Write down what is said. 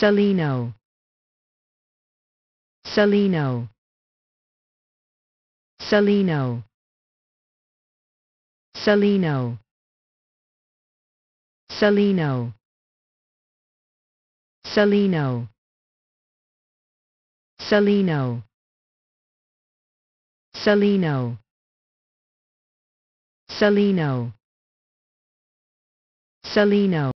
Salino Salino Salino Salino Salino Salino Salino Salino Salino Salino